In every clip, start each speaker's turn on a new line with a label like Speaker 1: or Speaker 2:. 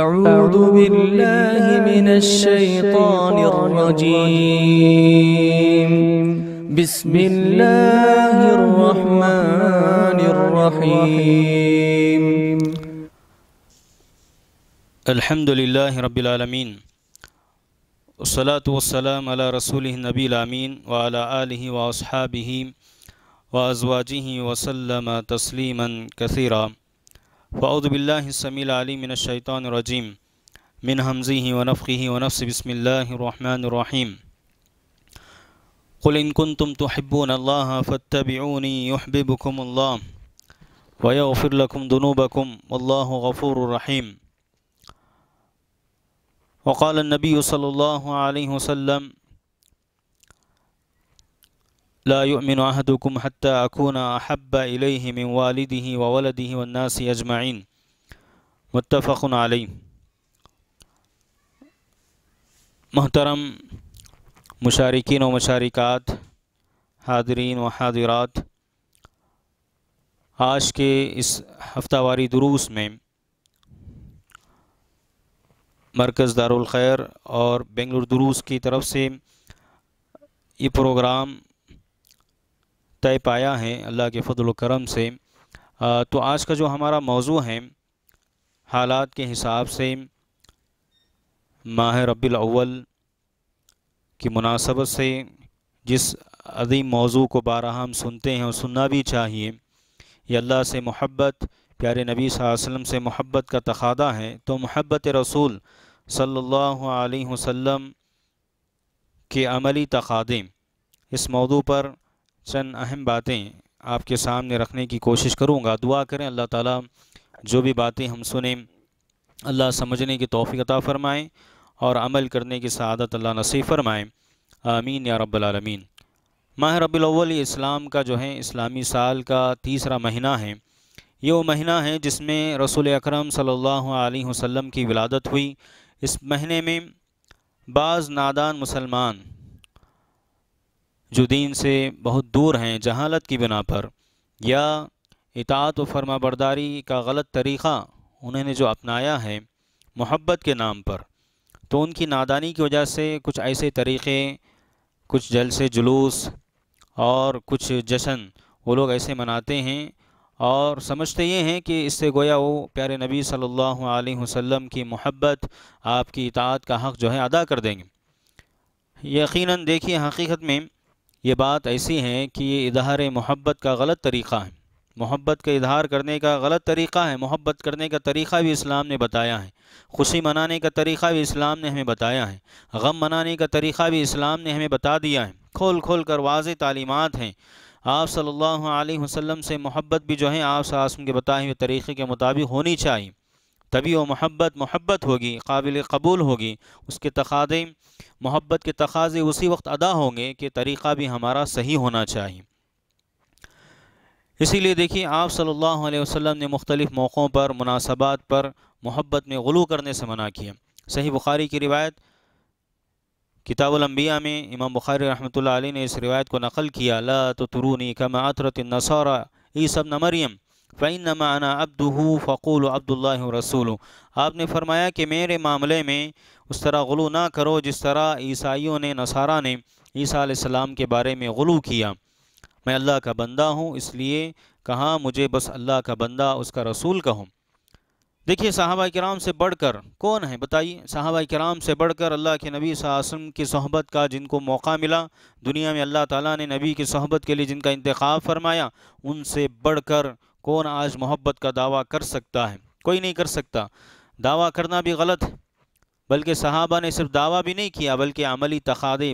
Speaker 1: أعوذ بالله من الشيطان الرجيم بسم الله الرحمن الرحيم الحمد لله رب العالمين والصلاة والسلام على رسوله النبي الأمين وعلى آله وأصحابه وأزواجه وسلم تسليما كثيرا فأعوذ بالله السميع العليم من الشيطان الرجيم من همزه ونفخه ونفس بسم الله الرحمن الرحيم قل إن كنتم تحبون الله فاتبعوني يحببكم الله ويغفر لكم ذنوبكم والله غفور رحيم وقال النبي صلى الله عليه وسلم ला युमिन अहदुकुम हत्ता अकून अहब इलैहि मिन वालिदिहि व वलदिहि वन नासि अजमाइन मुत्तफ़क़ुन अलैह मोहतरम मुशारकिन व मुशारिकात हादरीन व हादिरात आज के इस हफ्तावारी दुरूस में मरकज़ दारुल खैर और बेंगलुरु दुरूस की तरफ से ये प्रोग्राम तय पाया है अल्लाह के फजल करम से तो आज का जो हमारा मौजू है हालात के हिसाब से माह रबीआवल की मुनासबत से जिस अदीम मौजू को बारह हम सुनते हैं और सुनना भी चाहिए ये अल्लाह से मोहब्बत प्यारे नबी वसल्लम से मोहब्बत का तखादा है तो मोहब्बत रसूल सल्लल्लाहु अलैहि वसल्लम के अमली तखादे इस मौजू पर चंद अहम बातें आपके सामने रखने की कोशिश करूँगा दुआ करें अल्लाह ताला जो भी बातें हम सुने अल्लाह समझने की तोफ़ी अता फ़रमाएँ और अमल करने की शहादत अल्लाह नसीब फ़रमाएँ आमीन या रबालमीन माह रबील इस्लाम का जो है इस्लामी साल का तीसरा महीना है ये वो महीना है जिसमें रसूल अकरम सल्लल्लाहु अलैहि वसल्लम की विलादत हुई इस महीने में बाज़ नादान मुसलमान जो दीन से बहुत दूर हैं जहालत की बिना पर या इतात व फर्मा बरदारी का गलत तरीक़ा उन्होंने जो अपनाया है मोहब्बत के नाम पर तो उनकी नादानी की वजह से कुछ ऐसे तरीक़े कुछ जलसे जुलूस और कुछ जश्न वो लोग ऐसे मनाते हैं और समझते ये हैं कि इससे गोया वो प्यारे नबी सल्लल्लाहु अलैहि वसल्लम की मोहब्बत आपकी इतात का हक़ जो है अदा कर देंगे यकीनन देखिए हकीकत में ये बात ऐसी है कि ये इजहार मोहब्बत का गलत तरीक़ा है मोहब्बत का इजहार करने का गलत तरीक़ा है मोहब्बत करने का तरीक़ा भी इस्लाम ने बताया है खुशी मनाने का तरीक़ा भी इस्लाम ने हमें बताया है गम मनाने का तरीक़ा भी इस्लाम ने हमें बता दिया है खोल खोल कर वाज तालीमत हैं आप सल्ला वसम से मोहब्बत भी जो है आप के बताए हुए तरीक़े के मुताबिक होनी चाहिए तभी वो मोहब्बत मोहब्बत होगी काबिल कबूल होगी उसके तकाजे मोहब्बत के तकाजे उसी वक्त अदा होंगे कि तरीक़ा भी हमारा सही होना चाहिए इसीलिए देखिए आप सल्लल्लाहु अलैहि वसल्लम ने मुख्तलिफ़ मौक़ों पर मुनासबात पर मोहब्बत में गलू करने से मना किया सही बुखारी की रिवायत किताबलम्बिया में इमाम बुखारी रहमत ने इस रिवायत को नकल किया ला तो तुरूनी कम आतरत नसारा ई सब न मरियम फ़ैन माना अब्दू फ़कूल अब्दुल्ल रसूल आपने फरमाया कि मेरे मामले में उस तरह गलू ना करो जिस तरह ईसाइयों ने नसारा ने ईसा सलाम के बारे में गलू किया मैं अल्लाह का बंदा हूँ इसलिए कहा मुझे बस अल्लाह का बंदा उसका रसूल कहूँ देखिए साहबा कराम से बढ़कर कौन है बताइए साहबा कराम से बढ़कर अल्लाह के नबी सासम की सहबत का जिनको मौका मिला दुनिया में अल्लाह ताला ने नबी की सहबत के लिए जिनका इंतखा फरमाया उनसे बढ़कर कौन आज मोहब्बत का दावा कर सकता है कोई नहीं कर सकता दावा करना भी गलत है बल्कि सहाबा ने सिर्फ दावा भी नहीं किया बल्कि अमली तखादे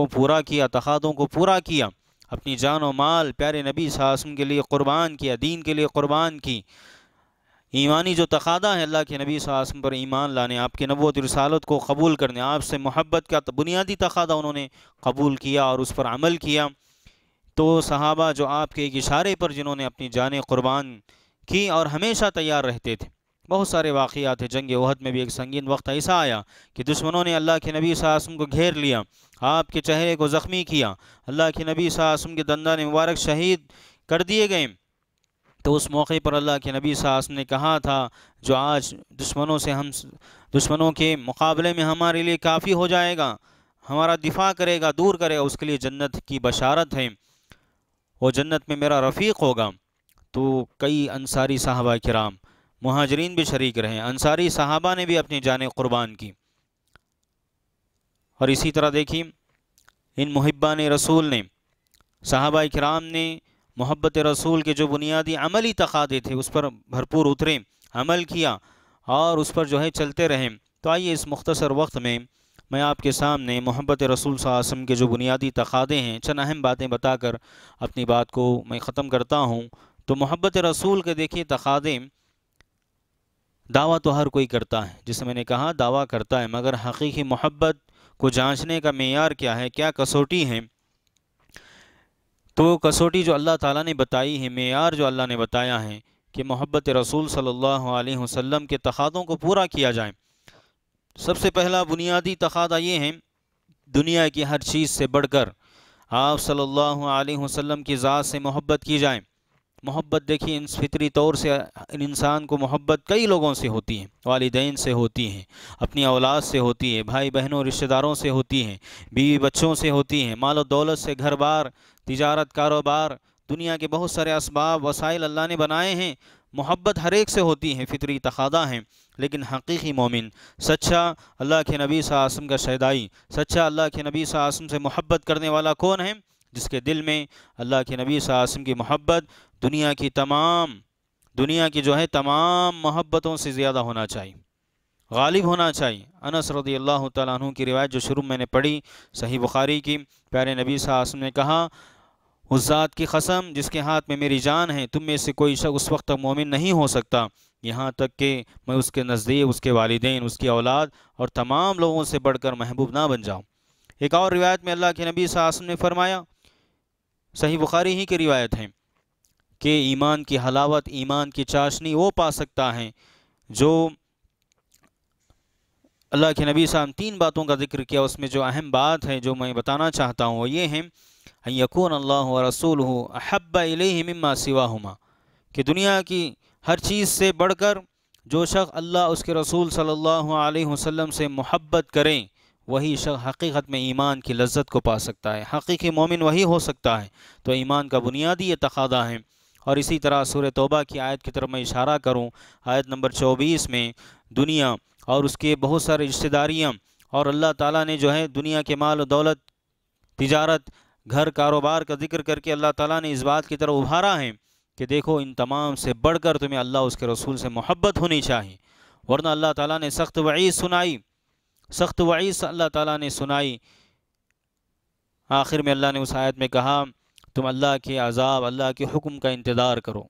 Speaker 1: को पूरा किया तखादों को पूरा किया अपनी जान और माल प्यारे नबी सासम के लिए क़ुरबान किया दीन के लिए क़ुरबान की ईमानी जो तखादा है अल्लाह के नबी सासम पर ईमान लाने आपके नबोत रसालत को कबूल करने आपसे मोहब्बत का बुनियादी तखादा उन्होंने कबूल किया और उस पर अमल किया तो सहाबा जो आपके एक इशारे पर जिन्होंने अपनी जान कुर्बान की और हमेशा तैयार रहते थे बहुत सारे वाक़ात हैं जंग वहद में भी एक संगीन वक्त ऐसा आया कि दुश्मनों ने अल्लाह के नबी सासम को घेर लिया आपके चेहरे को ज़ख्मी किया अल्लाह के नबी सासम के दंदा ने मुबारक शहीद कर दिए गए तो उस मौके पर अल्लाह के नबी सासम ने कहा था जो आज दुश्मनों से हम दुश्मनों के मुकाबले में हमारे लिए काफ़ी हो जाएगा हमारा दिफा करेगा दूर करेगा उसके लिए जन्नत की बशारत है वो जन्नत में मेरा रफ़ीक होगा तो कई अंसारी साहबा कराम महाजरीन भी शरीक रहे अंसारी साहबा ने भी अपनी जान क़ुरबान की और इसी तरह देखिए इन महब्बान रसूल ने साहबा कराम ने मोहब्बत रसूल के जो बुनियादी अमली तकादे थे उस पर भरपूर उतरे अमल किया और उस पर जो है चलते रहें तो आइए इस मुख्तसर वक्त में मैं आपके सामने मोहब्बत रसूल सासम के जो बुनियादी तकादे हैं चंद अहम बातें बताकर अपनी बात को मैं ख़त्म करता हूँ तो मोहब्बत रसूल के देखिए तकादे दावा तो हर कोई करता है जैसे मैंने कहा दावा करता है मगर हकीकी मोहब्बत को जांचने का मैार क्या है क्या कसौटी है तो वो कसौटी जो अल्लाह ताला ने बताई है मैार जो अल्लाह ने बताया है कि मोहब्बत रसूल सल्लल्लाहु अलैहि वसल्लम के तखादों को पूरा किया जाए सबसे पहला बुनियादी तकादा ये हैं दुनिया की हर चीज़ से बढ़कर आप सल्लल्लाहु अलैहि वसल्लम की ज़ात से मोहब्बत की जाए मोहब्बत देखिए इन फितरी तौर से इंसान को मोहब्बत कई लोगों से होती है वालदेन से होती है अपनी औलाद से होती है भाई बहनों रिश्तेदारों से होती है बीवी बच्चों से होती है मालो दौलत से घर बार तजारत कारोबार दुनिया के बहुत सारे इसबाब वसाइल अल्लाह ने बनाए हैं मोहब्बत हर एक से होती है फितरी तकादा हैं लेकिन हकीकी मोमिन सच्चा अल्लाह के नबी आसम का शहदाई सच्चा अल्लाह के नबी आसम से मोहब्बत करने वाला कौन है जिसके दिल में अल्लाह के नबी आसम की मोहब्बत दुनिया की तमाम दुनिया की जो है तमाम मोहब्बतों से ज़्यादा होना चाहिए गालिब होना चाहिए अनस रदी अल्लाह तु की रिवायत जो शुरू मैंने पढ़ी सही बुखारी की प्यारे नबी आसम ने कहा उस ज़ात की कसम जिसके हाथ में मेरी जान है तुम में से कोई शख्स उस वक्त तक मोमिन नहीं हो सकता यहाँ तक कि मैं उसके नज़दीक उसके वालदेन उसकी औलाद और तमाम लोगों से बढ़कर महबूब ना बन जाऊँ एक और रिवायत में अल्लाह के नबी सासम ने फरमाया सही बुखारी ही की रिवायत है कि ईमान की हलावत ईमान की चाशनी वो पा सकता है जो अल्लाह के नबी साहब तीन बातों का जिक्र किया उसमें जो अहम बात है जो मैं बताना चाहता हूँ वो ये है यकून अल्लाह रसूल हब्बा मिम्मा सिवा हुमा कि दुनिया की हर चीज़ से बढ़कर जो शख़्स अल्लाह उसके रसूल सल्लल्लाहु अलैहि वसल्लम से मोहब्बत करें वही शख़्स हकीकत में ईमान की लज्जत को पा सकता है हकीकी मोमिन वही हो सकता है तो ईमान का बुनियादी ये तकादा है और इसी तरह सूर तोबा की आयत की तरफ मैं इशारा करूँ आयत नंबर चौबीस में दुनिया और उसके बहुत सारे रिश्तेदारियाँ और अल्लाह ताला ने जो है दुनिया के माल दौलत तिजारत घर कारोबार का जिक्र करके अल्लाह ताला ने इस बात की तरफ उभारा है कि देखो इन तमाम से बढ़कर तुम्हें अल्लाह उसके रसूल से मोहब्बत होनी चाहिए वरना अल्लाह ताला ने सख्त वही सुनाई सख्त वही अल्लाह ताला ने सुनाई आखिर में अल्लाह ने उस आयत में कहा तुम अल्लाह के अजाब अल्लाह के हुक्म का इंतज़ार करो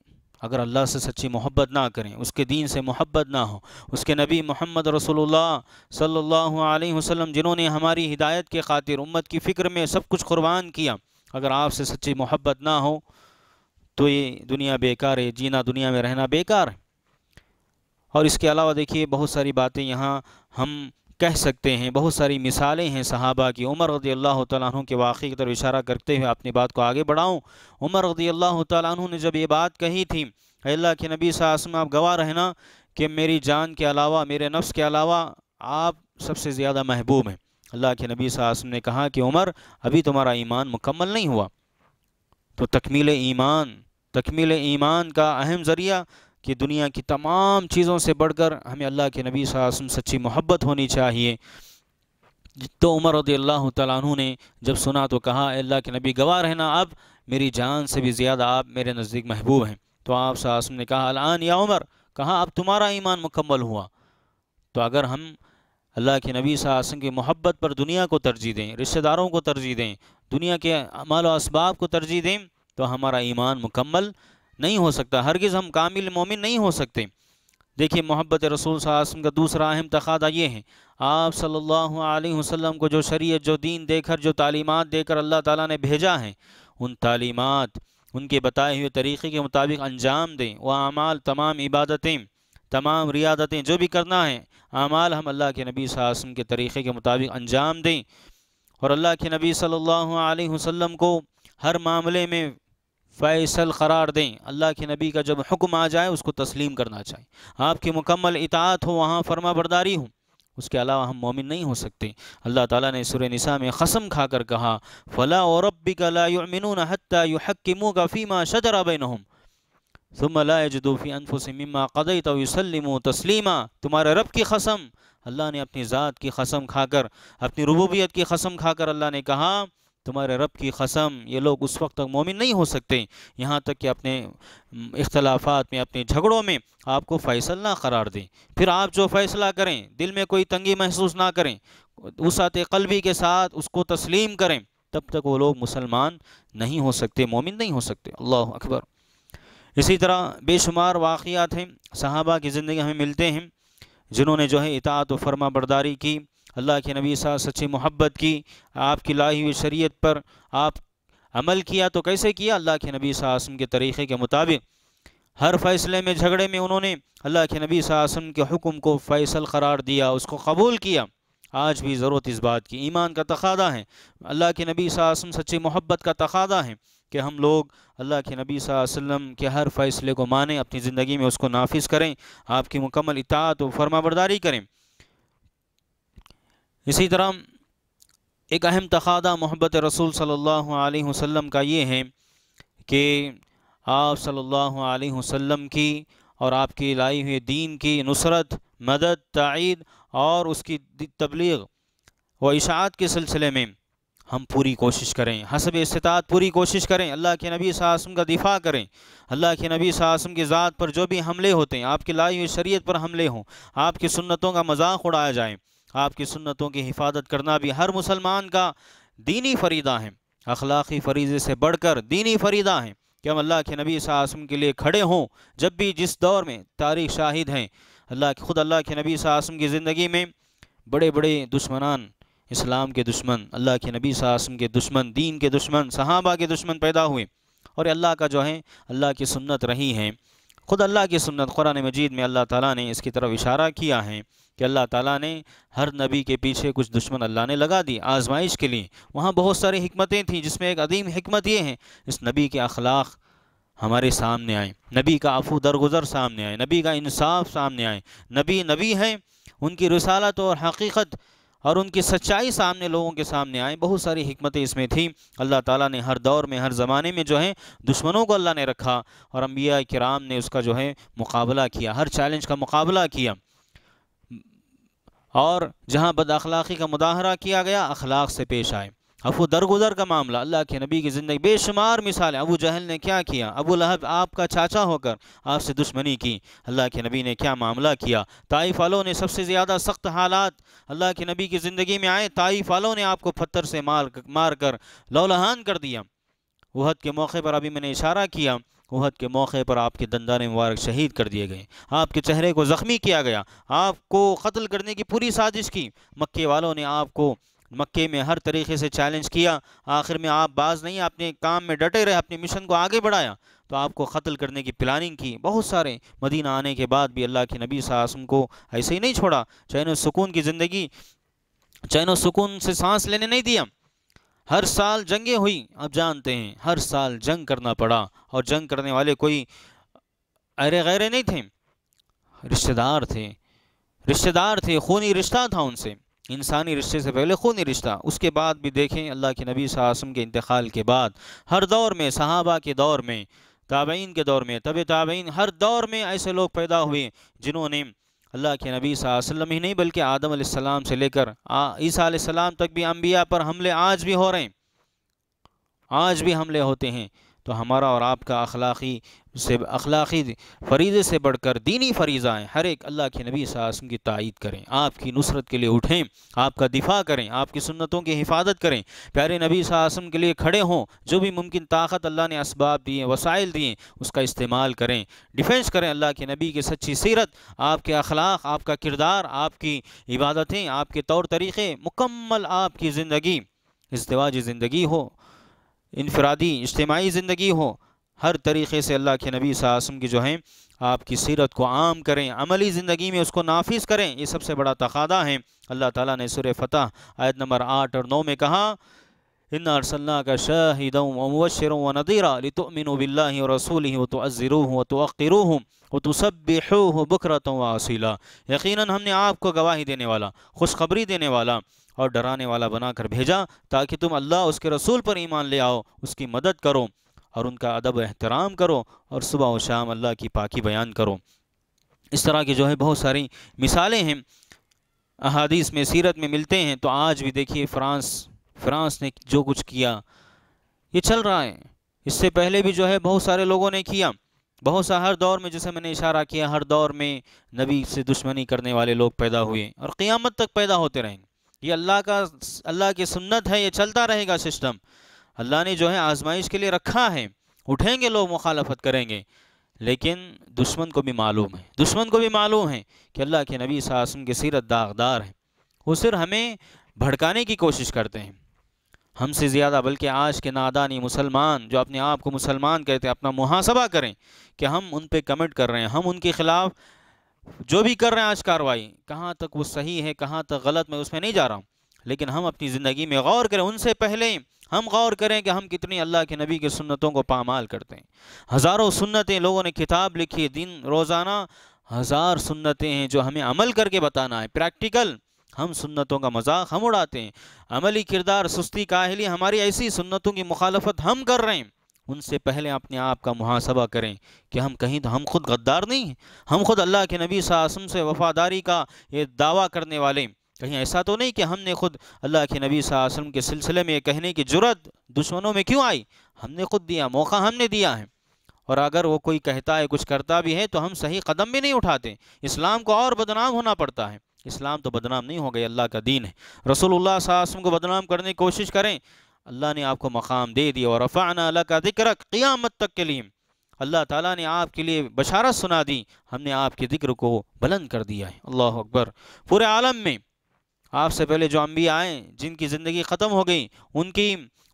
Speaker 1: अगर अल्लाह से सच्ची मोहब्बत ना करें उसके दीन से मोहब्बत ना हो उसके नबी मोहम्मद रसोल्ला सल्ला वसलम जिन्होंने हमारी हिदायत के खातिर उम्मत की फ़िक्र में सब कुछ कुर्बान किया अगर आपसे सच्ची मोहब्बत ना हो तो ये दुनिया बेकार है जीना दुनिया में रहना बेकार है और इसके अलावा देखिए बहुत सारी बातें यहाँ हम कह सकते हैं बहुत सारी मिसालें हैं सहाबा की उमर रदी अल्लाह तु के वाक़े की तरफ इशारा करते हुए अपनी बात को आगे बढ़ाऊँ उमर रदी अल्लाह तु ने जब ये बात कही थी अल्लाह के नबी सासम आप गवाह रहना कि मेरी जान के अलावा मेरे नफ्स के अलावा आप सबसे ज़्यादा महबूब हैं अल्लाह के नबी सासम ने कहा कि उमर अभी तुम्हारा ईमान मुकम्मल नहीं हुआ तो तकमील ईमान तकमील ईमान का अहम ज़रिया कि दुनिया की तमाम चीज़ों से बढ़कर हमें अल्लाह के नबी वसम सच्ची मोहब्बत होनी चाहिए तो उमर रदी अल्लाह तु ने जब सुना तो कहा अल्लाह के नबी गवाह रहना अब मेरी जान से भी ज़्यादा आप मेरे नज़दीक महबूब हैं तो आप सासम ने कहा अलान या उमर कहाँ अब तुम्हारा ईमान मुकम्मल हुआ तो अगर हम अल्लाह के नबी सासन की मोहब्बत पर दुनिया को तरजीह दें रिश्तेदारों को तरजीह दें दुनिया के अमल इसबाब को तरजीह दें तो हमारा ईमान मुकम्मल नहीं हो सकता हरगज़ हम कामिल मोमिन नहीं हो सकते देखिए मोहब्बत रसूल सासम का दूसरा अहम तखादा ये है आप सल्लल्लाहु अलैहि वसल्लम को जो शरीय जो दीन देकर जो तालीमत देकर अल्लाह ताला ने भेजा है उन तालीमत उनके बताए हुए तरीक़े के मुताबिक अंजाम दें वह अमाल तमाम इबादतें तमाम रियादतें जो भी करना है अमाल हम अल्लाह के नबी वसम के तरीक़े के मुताबिक अंजाम दें और अल्लाह के नबी सल्लल्लाहु अलैहि वसल्लम को हर मामले में फ़ैसल करार दें अल्लाह के नबी का जब हुक्म आ जाए उसको तस्लीम करना चाहिए आपकी मुकम्मल इतात हो वहाँ फरमा बरदारी हो उसके अलावा हम मोमिन नहीं हो सकते अल्लाह ताला ने सुर निसा में कसम खाकर कहा फ़ला और रब्बिका ला युमिनून हत्ता युहक्किमुका फीमा शजरा बैनहुम सुमलाजदूफ़ी अनफुसमा तस्लीमा तुम्हारे रब की कसम अल्लाह ने अपनी ज़ात की कसम खाकर अपनी रबूबियत की कसम खाकर अल्लाह ने कहा तुम्हारे रब की कसम ये लोग उस वक्त तक मोमिन नहीं हो सकते यहाँ तक कि अपने इख्तलाफात में अपने झगड़ों में आपको फ़ैसल ना करार दें फिर आप जो फ़ैसला करें दिल में कोई तंगी महसूस ना करें उसात कलबी के साथ उसको तस्लीम करें तब तक वो लोग मुसलमान नहीं हो सकते मोमिन नहीं हो सकते अल्लाह अकबर इसी तरह बेशुमार वाक़ात हैं सहाबा की ज़िंदगी हमें मिलते हैं जिन्होंने जो है इतात व फरमा बरदारी की अल्लाह के नबी साथ सच्ची मोहब्बत की आपकी लाई हुई शरीयत पर आप अमल किया तो कैसे किया अल्लाह के नबी सासम के तरीक़े के मुताबिक हर फैसले में झगड़े में उन्होंने अल्लाह के नबी सासम के हुक्म को फ़ैसल करार दिया उसको कबूल किया आज भी ज़रूरत इस बात की ईमान का तकादा है अल्लाह के नबी सासम सच्ची मोहब्बत का तकादा है कि हम लोग अल्लाह के नबी वसल्लम के हर फ़ैसले को माने अपनी ज़िंदगी में उसको नाफिज करें आपकी मुकम्मल इतात व फरमाबरदारी करें इसी तरह एक अहम तकादा मोहब्बत रसूल सल्लल्लाहु अलैहि वसल्लम का ये है कि आप सल्लल्लाहु अलैहि वसल्लम की और आपकी लाई हुई दीन की नुसरत मदद तइद और उसकी तबलीग व इशात के सिलसिले में हम पूरी कोशिश करें हसब इस्तात पूरी कोशिश करें अल्लाह के नबी सासम का दिफा करें अल्लाह के नबी सासम की ज़ात पर जो भी हमले होते हैं आपकी लाई हुई शरीत पर हमले हों आपकी सुन्नतों का मजाक उड़ाया जाए आपकी सुन्नतों की हिफाजत करना भी हर मुसलमान का दीनी फरीदा है अखलाक़ी फरीजे से बढ़कर दीनी फरीदा हैं कि हम अल्लाह के नबी सासम के लिए खड़े हों जब भी जिस दौर में तारीख शाहिद हैं अल्लाह खुद अल्लाह के नबी सासम की ज़िंदगी में बड़े बड़े दुश्मनान इस्लाम के दुश्मन अल्लाह के नबी सासम के दुश्मन दीन के दुश्मन सहाबा के दुश्मन पैदा हुए और अल्लाह का जो है अल्लाह की सुन्नत रही हैं ख़ुद अल्लाह की सुन्नत कुरान मजीद में अल्लाह ताला ने इसकी तरफ इशारा किया है कि अल्लाह ताला ने हर नबी के पीछे कुछ दुश्मन अल्लाह ने लगा दी आजमाइश के लिए वहाँ बहुत सारी हमतें थीं जिसमें एक अदीम हमत ये है इस नबी के अखलाक हमारे सामने आए नबी का आफू दरगुजर सामने आए नबी का इंसाफ सामने आए नबी नबी हैं उनकी रसालत और हकीकत और उनकी सच्चाई सामने लोगों के सामने आए बहुत सारी हमतें इसमें थीं अल्लाह ताला ने हर दौर में हर ज़माने में जो है दुश्मनों को अल्लाह ने रखा और अम्बिया कराम ने उसका जो है मुकाबला किया हर चैलेंज का मुकाबला किया और जहाँ बद अखलाक़ी का मुदाहरा किया गया अखलाक से पेश आए अफू दरगुजर का मामला अल्लाह के नबी की ज़िंदगी बेशुमार मिसाल है अबू जहल ने क्या किया अबू लहब आपका चाचा होकर आपसे दुश्मनी की अल्लाह के नबी ने क्या मामला किया ताइफ आलों ने सबसे ज़्यादा सख्त हालात अल्लाह के नबी की ज़िंदगी में आए ताइफ आलों ने आपको पत्थर से मार मार कर लौलहान कर दिया वहद के मौके पर अभी मैंने इशारा किया वहद के मौके पर आपके दंदान मुबारक शहीद कर दिए गए आपके चेहरे को ज़ख्मी किया गया आपको कत्ल करने की पूरी साजिश की मक्के वालों ने आपको मक्के में हर तरीके से चैलेंज किया आखिर में आप बाज नहीं अपने काम में डटे रहे अपने मिशन को आगे बढ़ाया तो आपको कत्ल करने की प्लानिंग की बहुत सारे मदीना आने के बाद भी अल्लाह के नबी सासम को ऐसे ही नहीं छोड़ा चैन सुकून की ज़िंदगी चैन सुकून से सांस लेने नहीं दिया हर साल जंगें हुई आप जानते हैं हर साल जंग करना पड़ा और जंग करने वाले कोई अरे गैरे नहीं थे रिश्तेदार थे रिश्तेदार थे खूनी रिश्ता था उनसे इंसानी रिश्ते से पहले खूनी रिश्ता उसके बाद भी देखें अल्लाह के नबी सासम के इंतकाल के बाद हर दौर में सहाबा के दौर में ताबैन के दौर में तब ताबीन हर दौर में ऐसे लोग पैदा हुए जिन्होंने अल्लाह के नबी वसल्लम ही नहीं बल्कि आदम सलाम से लेकर ईसा सलाम तक भी अम्बिया पर हमले आज भी हो रहे हैं आज भी हमले होते हैं तो हमारा और आपका अखलाक़ी से अखलाक़ी फरीज़े से बढ़कर दीनी फरीज़ा हैं हर एक अल्लाह के नबी सासम की तायद करें आपकी नुसरत के लिए उठें आपका दिफा करें आपकी सुन्नतों की हिफाजत करें प्यारे नबी सासम के लिए खड़े हों जो भी मुमकिन ताकत अल्लाह ने इसबाब दिए वसाइल दिए उसका इस्तेमाल करें डिफेंस करें अल्लाह के नबी की सच्ची सीरत आपके अखलाक आपका किरदार आपकी इबादतें आपके तौर तरीक़े मुकम्मल आपकी ज़िंदगी इसवाजी ज़िंदगी हो इनफरादी इज्तमाही ज़िंदगी हो हर तरीके से अल्लाह के नबी सासम की जो है आपकी सीरत को आम करें अमली ज़िंदगी में उसको नाफिज करें ये सबसे बड़ा तकादा है अल्लाह ताला ने सुर फ़तह आयत नंबर आठ और नौ में कहा इन्ना अरसल्ला का शाहिद मुबशर व नदीरा लितमिन बिल्ला और रसूल ही तो अज़रू व तो अक़रू हूँ व तो सब बेहो बकरत वासीला यकीन हमने आपको गवाही देने वाला खुशखबरी देने वाला और डराने वाला बनाकर भेजा ताकि तुम अल्लाह उसके रसूल पर ईमान ले आओ उसकी मदद करो और उनका अदब एहतराम करो और सुबह और शाम अल्लाह की पाकि बयान करो इस तरह की जो है बहुत सारी मिसालें हैं अहादीस में सीरत में मिलते हैं तो आज भी देखिए फ्रांस फ्रांस ने जो कुछ किया ये चल रहा है इससे पहले भी जो है बहुत सारे लोगों ने किया बहुत सा हर दौर में जैसे मैंने इशारा किया हर दौर में नबी से दुश्मनी करने वाले लोग पैदा हुए और क़ियामत तक पैदा होते रहेंगे ये अल्लाह का अल्लाह की सुन्नत है ये चलता रहेगा सिस्टम अल्लाह ने जो है आजमाइश के लिए रखा है उठेंगे लोग मुखालफत करेंगे लेकिन दुश्मन को भी मालूम है दुश्मन को भी मालूम है कि अल्लाह के नबी सासम की सीरत दागदार है वो सिर्फ हमें भड़काने की कोशिश करते हैं हमसे ज़्यादा बल्कि आज के नादानी मुसलमान जो अपने आप को मुसलमान कहते हैं अपना मुहासबा करें कि हम उन पर कमेंट कर रहे हैं हम उनके ख़िलाफ़ जो भी कर रहे हैं आज कार्रवाई कहाँ तक वो सही है कहाँ तक गलत मैं उसमें नहीं जा रहा हूँ लेकिन हम अपनी ज़िंदगी में गौर करें उनसे पहले हम गौर करें कि हम कितनी अल्लाह के नबी की सुन्नतों को पामाल करते हैं हज़ारों सुन्नतें लोगों ने किताब लिखी है दिन रोज़ाना हज़ार सुन्नतें हैं जो हमें अमल करके बताना है प्रैक्टिकल हम सुन्नतों का मजाक हम उड़ाते हैं अमली किरदार सुस्ती काहली हमारी ऐसी सुन्नतों की मुखालफत हम कर रहे हैं उनसे पहले अपने आप का मुहासबा करें कि हम कहीं तो हम खुद गद्दार नहीं हैं हम खुद अल्लाह के नबी सासम से वफ़ादारी का ये दावा करने वाले कहीं ऐसा तो नहीं कि हमने खुद अल्लाह के नबी सासम के सिलसिले में कहने की जरूरत दुश्मनों में क्यों आई हमने खुद दिया मौका हमने दिया है और अगर वो कोई कहता है कुछ करता भी है तो हम सही कदम भी नहीं उठाते इस्लाम को और बदनाम होना पड़ता है इस्लाम तो बदनाम नहीं हो गए अल्लाह का दीन है रसूलुल्लाह सासम को बदनाम करने की कोशिश करें अल्लाह ने आपको मकाम दे दिया और रफ़ाना अल्लाह का जिक्र क़ियामत तक के लिए अल्लाह ताला ने आपके लिए बशारत सुना दी हमने आपके जिक्र को बुलंद कर दिया है अल्लाह अकबर पूरे आलम में आपसे पहले जो अम्बी आए जिनकी ज़िंदगी ख़त्म हो गई उनकी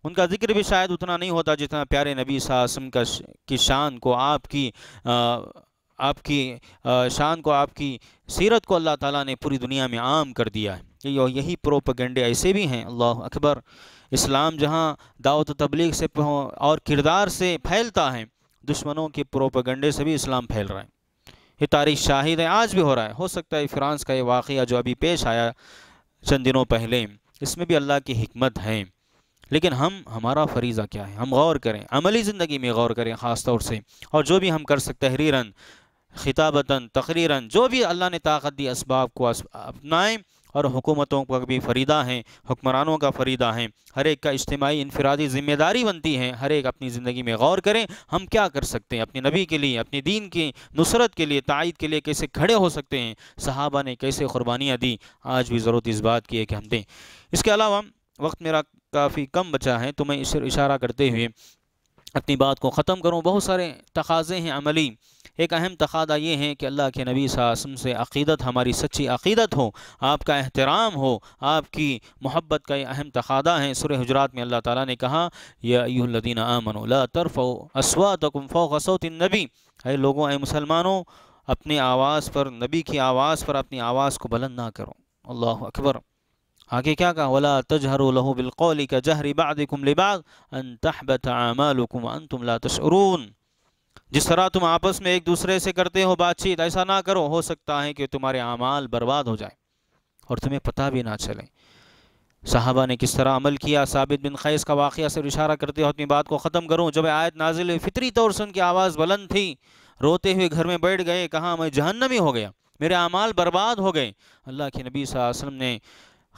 Speaker 1: उनका जिक्र भी शायद उतना नहीं होता जितना प्यारे नबी सासम का की शान को आपकी आ, आपकी आ, शान को आपकी सीरत को अल्लाह ताला ने पूरी दुनिया में आम कर दिया है यही प्रोपगेंडे ऐसे भी हैं अल्लाह अकबर इस्लाम जहाँ दावत तबलीग से और किरदार से फैलता है दुश्मनों के प्रोपगंडे से भी इस्लाम फैल रहा है ये तारीख शाहिद है आज भी हो रहा है हो सकता है फ्रांस का ये वाक़ जो अभी पेश आया चंद दिनों पहले इसमें भी अल्लाह की हमत है लेकिन हम हमारा फरीज़ा क्या है हम गौर करें अमली ज़िंदगी में गौर करें ख़ास तौर से और जो भी हम कर सकते तहरीरन खिताबता तकरीरन जो भी अल्लाह ने ताकत दी इसबाब को अपनाएं और हुकूमतों का भी फरीदा हैं हुक्मरानों का फरीदा हैं हर एक का इज्तमी इनफरादी ज़िम्मेदारी बनती है हर एक अपनी ज़िंदगी में गौर करें हम क्या कर सकते हैं अपने नबी के लिए अपने दीन की नुसरत के लिए तायद के लिए कैसे खड़े हो सकते हैं सहाबा ने कैसे कुरबानियाँ दी आज भी ज़रूरत इस बात की है कि हम दें इसके अलावा वक्त मेरा काफ़ी कम बचा है तो मैं इस इशारा करते हुए अपनी बात को ख़त्म करूँ बहुत सारे तकाज़े हैं अमली एक अहम तकादा ये है कि अल्लाह के नबी सासम से अक़ीदत हमारी सच्ची अक़ीदत हो आपका एहतराम हो आपकी मोहब्बत का ये अहम तकादा है सुर हजरात में अल्लाह ताला ने कहा यदीन आमन तरफ़ो असवा तकफ़ोसौत नबी अरे लोगों मुसलमानों अपनी आवाज़ पर नबी की आवाज़ पर अपनी आवाज़ को बुलंद ना करो अल्लाह अकबर आगे क्या कहा वला तजहर लहू बिलकौली का जहरी बाद अन तहबत आमालुकुम अन तुम ला तशरून जिस तरह तुम आपस में एक दूसरे से करते हो बातचीत ऐसा ना करो हो सकता है कि तुम्हारे अमाल बर्बाद हो जाए और तुम्हें पता भी ना चले साहबा ने किस तरह अमल किया साबित बिन खैस का वाक़ से इशारा करते हो अपनी बात को ख़त्म करूँ जब आयत नाजिल हुई फितरी तौर से उनकी आवाज़ बुलंद थी रोते हुए घर में बैठ गए कहाँ मैं जहन्नमी हो गया मेरे अमाल बर्बाद हो गए अल्लाह के नबी वसलम ने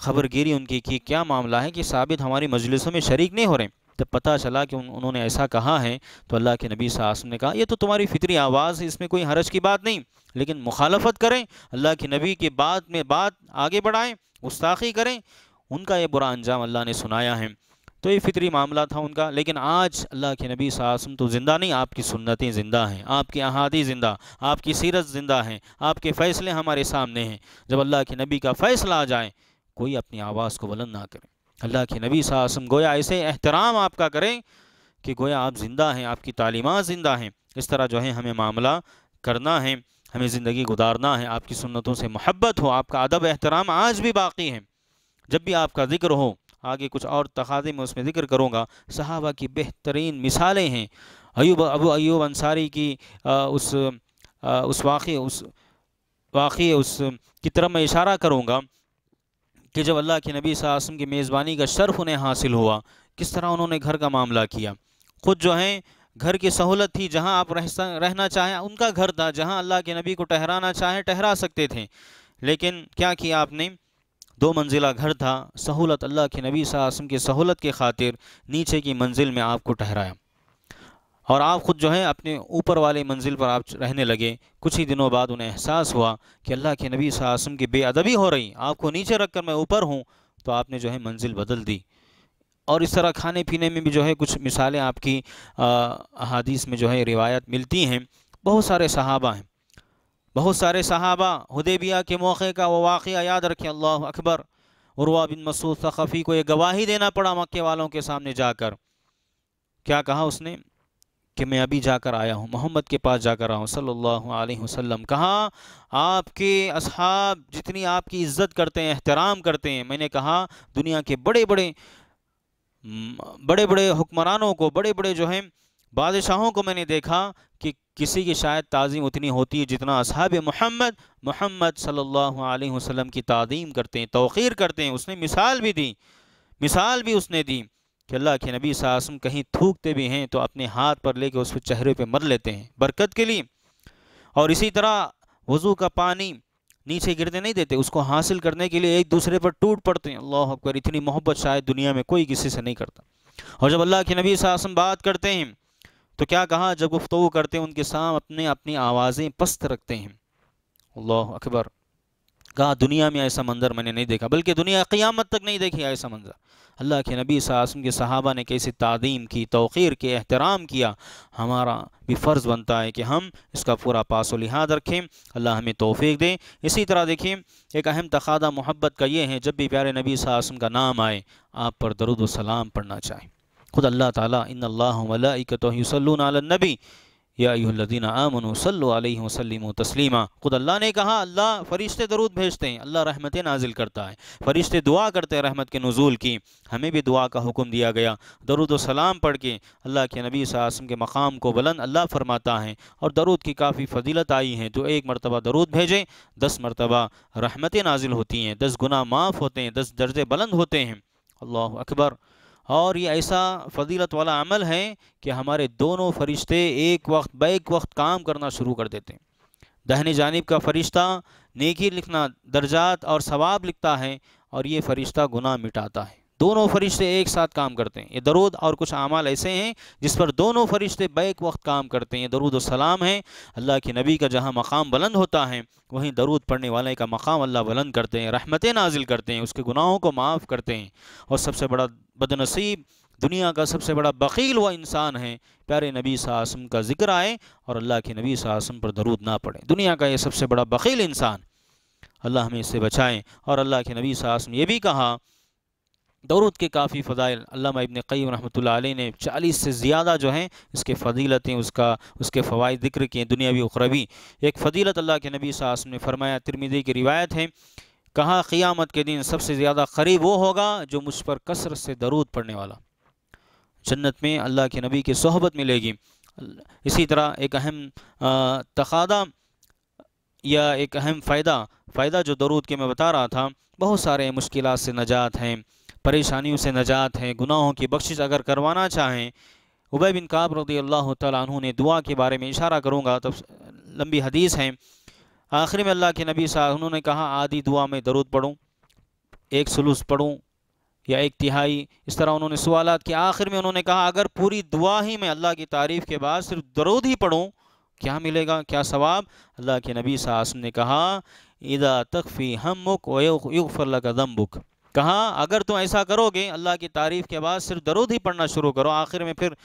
Speaker 1: खबर गिरी उनकी कि क्या मामला है कि साबित हमारी मजलिसों में शरीक नहीं हो रहे जब पता चला कि उन, उन्होंने ऐसा कहा है तो अल्लाह के नबी साहब ने कहा यह तो तुम्हारी फितरी आवाज़ है इसमें कोई हरज की बात नहीं लेकिन मुखालफत करें अल्लाह के नबी के बाद में बात आगे बढ़ाएं उस्ताखी करें उनका यह बुरा अंजाम अल्लाह ने सुनाया है तो ये फितरी मामला था उनका लेकिन आज अल्लाह के नबी सासम तो ज़िंदा नहीं आपकी सुन्नतें ज़िंदा हैं आपकी अहादी ज़िंदा आपकी सीरत ज़िंदा हैं आपके फ़ैसले हमारे सामने हैं जब अल्लाह के नबी का फ़ैसला आ जाए कोई अपनी आवाज़ को बुलंद ना करें अल्लाह के नबी सासम गोया ऐसे एहतराम आपका करें कि गोया आप ज़िंदा हैं आपकी तालीमत ज़िंदा हैं इस तरह जो है हमें मामला करना है हमें ज़िंदगी गुजारना है आपकी सुन्नतों से मोहब्बत हो आपका अदब एहतराम आज भी बाकी है जब भी आपका जिक्र हो आगे कुछ और तकाजे में उसमें ज़िक्र करूँगा सहाबा की बेहतरीन मिसालें हैं अयूब अबू अयूब अंसारी की आ, उस आ, उस वाक़ उस वाक़ उस की तरफ मैं इशारा करूँगा कि जब अल्लाह के नबी सासम की मेज़बानी का शर्फ उन्हें हासिल हुआ किस तरह उन्होंने घर का मामला किया खुद जो हैं घर की सहूलत थी जहाँ आप रह रहना चाहें उनका घर था जहाँ अल्लाह के नबी को ठहराना चाहें ठहरा सकते थे लेकिन क्या किया आपने दो मंजिला घर था सहूलत अल्लाह के नबी सासम की सहूलत के खातिर नीचे की मंजिल में आपको ठहराया और आप ख़ुद जो है अपने ऊपर वाले मंजिल पर आप रहने लगे कुछ ही दिनों बाद उन्हें एहसास हुआ कि अल्लाह के नबी सासम की बेअदबी हो रही आपको नीचे रख कर मैं ऊपर हूँ तो आपने जो है मंजिल बदल दी और इस तरह खाने पीने में भी जो है कुछ मिसालें आपकी अदीस में जो है रिवायत मिलती हैं बहुत सारे सहाबा हैं बहुत सारे सहाबा हदेबिया के मौके का वो वाक़ याद रखें अल्लाह अकबर उर्वा बिन मसूद सख़फ़ी को एक गवाही देना पड़ा मक्के वालों के सामने जाकर क्या कहा उसने कि मैं अभी जाकर आया हूँ मोहम्मद के पास जाकर आया हूँ सल्लल्लाहु अलैहि वसल्लम कहाँ आपके असहाब जितनी आपकी इज़्ज़त करते हैं एहतराम करते हैं मैंने कहा दुनिया के बड़े बड़े बड़े बड़े हुक्मरानों को बड़े बड़े जो हैं बादशाहों को मैंने देखा कि किसी की शायद ताज़ीम उतनी होती है जितना असहाब मोहम्मद मोहम्मद सल्लल्लाहु अलैहि वसल्लम की ताज़ीम करते हैं तोख़ीर करते हैं उसने मिसाल भी दी मिसाल भी उसने दी कि अल्लाह के नबी सासम कहीं थूकते भी हैं तो अपने हाथ पर लेके उसको चेहरे पे मर लेते हैं बरकत के लिए और इसी तरह वज़ू का पानी नीचे गिरने नहीं देते उसको हासिल करने के लिए एक दूसरे पर टूट पड़ते हैं अल्लाह अकबर इतनी मोहब्बत शायद दुनिया में कोई किसी से नहीं करता और जब अल्लाह के नबी सासम बात करते हैं तो क्या कहा जब गुफ्तु करते हैं उनके साम अपने अपनी आवाज़ें पस्त रखते हैं अल्लाह अकबर कहा दुनिया में ऐसा मंजर मैंने नहीं देखा बल्कि दुनिया क़ियामत तक नहीं देखी ऐसा मंजर अल्लाह के नबी सासम के सहाबा ने कैसी तादीम की तोख़ीर के अहतराम किया हमारा भी फ़र्ज़ बनता है कि हम इसका पूरा पास लिहाज रखें अल्लाह हमें तोफ़ी दें इसी तरह देखें एक अहम तखादा मोहब्बत का ये है जब भी प्यारे नबी सासम का नाम आए आप पर दरुद सलाम पढ़ना चाहें खुद अल्लाह ताली इन अल्लाह मलाइकत तो नबी यादीन आमन वसलम तस्लीमा खुद अल्लाह ने कहा अल्लाह फ़रिश्ते दरूद भेजते हैं अल्लाह रहमत नाजिल करता है फ़रिश्ते दुआ करते हैं रहमत के नज़ूल की हमें भी दुआ का हुक्म दिया गया दरुद सलाम पढ़ के अल्लाह के नबी सासम के मकाम को बुलंद अल्लाह फरमाता है और दरूद की काफ़ी फजीलत आई है तो एक मरतबा दरूद भेजें दस मरतबा रहमतें नाजिल होती हैं दस गुना माफ़ होते हैं दस दर्जे बुलंद होते हैं अल्लाह अकबर और ये ऐसा फजीलत वाला अमल है कि हमारे दोनों फरिश्ते एक वक्त ब एक वक्त काम करना शुरू कर देते हैं दहने जानब का फ़रिश्ता नेकी लिखना दर्जात और सवाब लिखता है और ये फ़रिश्ता गुनाह मिटाता है दोनों फरिश्ते एक साथ काम करते हैं ये दरूद और कुछ अमाल ऐसे हैं जिस पर दोनों फरिश्ते ब एक वक्त काम करते हैं दरूद सलाम है अल्लाह के नबी का जहाँ मकाम बुलंद होता है वहीं दरूद पढ़ने वाले का मकाम अल्लाह बुलंद करते हैं रहमतें नाजिल करते हैं उसके गुनाहों को माफ़ करते हैं और सबसे बड़ा बदनसीब दुनिया का सबसे बड़ा बकील हुआ इंसान है प्यारे नबी सासम का जिक्र आए और अल्लाह के नबी सासम पर दरूद ना पड़े दुनिया का ये सबसे बड़ा बकील इंसान अल्लाह हमें इससे बचाएं और अल्लाह के नबी सासम ये भी कहा दरूद के काफ़ी फ़दाइल अल्लाह इबन क़ीम रहमत ने चालीस से ज़्यादा जो हैं इसके फ़जीलतें उसका उसके फ़वाद ज़िक्र किए दुनियावी उखरवी एक फ़जीलत अल्लाह के नबी सासम ने फरमाया तिरमिदी की रिवायत है कहा क़ियामत के दिन सबसे ज़्यादा करीब वो होगा जो मुझ पर कसरत से दरूद पड़ने वाला जन्नत में अल्लाह के नबी की सहबत मिलेगी इसी तरह एक अहम तकादा या एक अहम फ़ायदा फ़ायदा जो दरूद के मैं बता रहा था बहुत सारे मुश्किल से नजात हैं परेशानियों से नजात हैं गुनाहों की बख्शिश अगर करवाना चाहें उबय बिन काब रदी अल्लाह तु ने दुआ के बारे में इशारा करूँगा तब लंबी हदीस हैं आखिर में अल्लाह के नबी साहब उन्होंने कहा आधी दुआ में दरुद पढ़ूँ एक सलूस पढ़ूँ या एक तिहाई इस तरह उन्होंने सवाल किए आखिर में उन्होंने कहा अगर पूरी दुआ ही मैं अल्लाह की तारीफ़ के बाद सिर्फ दरुद ही पढ़ूँ क्या मिलेगा क्या सवाब अल्लाह के नबी साहब ने कहा इदा तकफ़ी हम मुक वफ़रल का दम बुक कहा अगर तुम ऐसा करोगे अल्लाह की तारीफ़ के बाद सिर्फ दरुद ही पढ़ना शुरू करो आखिर में फिर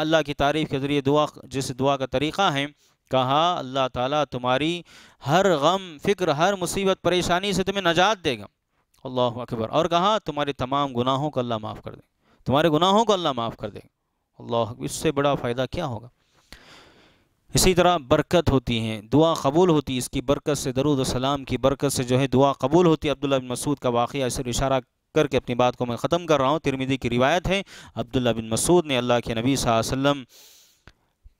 Speaker 1: अल्लाह की तारीफ़ के ज़रिए दुआ जिस दुआ का तरीक़ा है कहा अल्लाह ताला तुम्हारी हर गम फिक्र हर मुसीबत परेशानी से तुम्हें नजात देगा अल्लाह अकबर और कहा तुम्हारे तमाम गुनाहों को अल्लाह माफ़ कर दे तुम्हारे गुनाहों को अल्लाह माफ़ कर दे अल्लाह इससे बड़ा फ़ायदा क्या होगा इसी तरह बरकत होती है दुआ कबूल होती है इसकी बरकत से दरुद्लाम सलाम की बरकत से जो है दुआ कबूल होती है अब्दुल्ला बिन मसूद का वाक़ सिर्फ इशारा करके अपनी बात को मैं ख़त्म कर रहा हूँ तिरमिदी की रिवायत है अब्दुल्ला बिन मसूद ने अल्लाह के नबी वसल्लम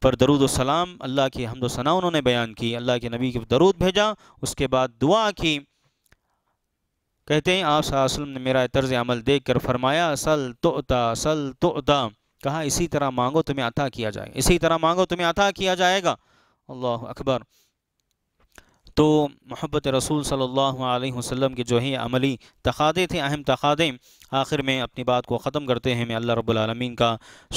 Speaker 1: पर दरुद सलाम अल्लाह की हमदोसना सना उन्होंने बयान की अल्लाह के नबी के दरूद भेजा उसके बाद दुआ की कहते हैं आप वसल्लम ने मेरा तर्ज अमल देख कर फरमाया सल तोता सल तोता कहा इसी तरह मांगो तुम्हें अता किया जाए इसी तरह मांगो तुम्हें अता किया जाएगा अल्लाह अकबर तो मोहब्बत रसूल सल्लल्लाहु अलैहि वसल्लम के जो है अमली तकादे थे अहम तकादे आखिर में अपनी बात को ख़त्म करते हैं मैं अल्लाह रबालमीन का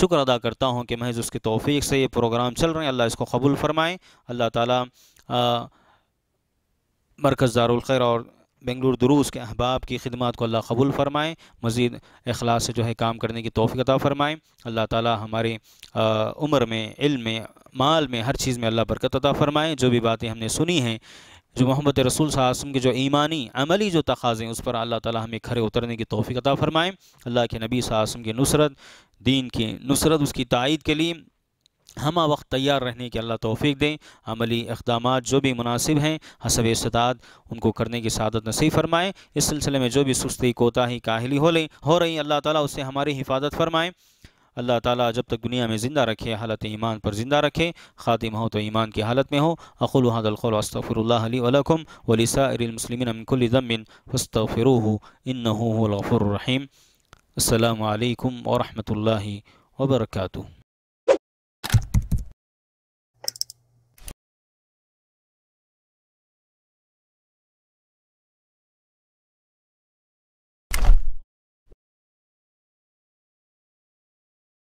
Speaker 1: शुक्र अदा करता हूँ कि महज़ उसकी तोफ़ी से ये प्रोग्राम चल रहे हैं अल्लाह इसको कबूल फ़रमाएँ अल्लाह ताली मरकज़ दारुल और बेंगलुरु दुरूस के अहबाब की खिदमत को अल्लाह कबूल फ़रमाएँ मज़ीद अखलास से जो है काम करने की तोफ़ी फ़रमाएँ अल्लाह ताली हमारी उम्र में इल्म में माल में हर चीज़ में अल्लाह बरकत अदा फ़रमाएँ जो भी बातें हमने सुनी हैं जो मोहम्मद रसूल सासम के जो ईमानी अमली जो तकाज़े उस पर अल्लाह ताला हमें खड़े उतरने की तोफ़ी फ़रमाएँ अल्लाह के नबी सासम की नुसरत दीन की नुसरत उसकी तायद के लिए हम वक्त तैयार रहने के अल्लाह तोफ़ी दें अमली इकदाम जो भी मुनासिब हैं हसब इस्तात उनको करने की शादत नसीब फरमाएँ इस सिलसिले में जो भी सुस्ती कोताही काहली हो लें हो रही अल्लाह ताली उससे हमारी हिफाजत फरमाएँ अल्लाह ताली जब तक दुनिया में ज़िंदा रखे हालत ईमान पर ज़िंदा रखे ख़ातिम हो तो ईमान की हालत में हो अखुल हादलफ़रकम वलिसामसलमिनकुलज़मिन फ़स्तफ़िर इन गफ़ुररहीम अल्लाम वरहमल वबरकू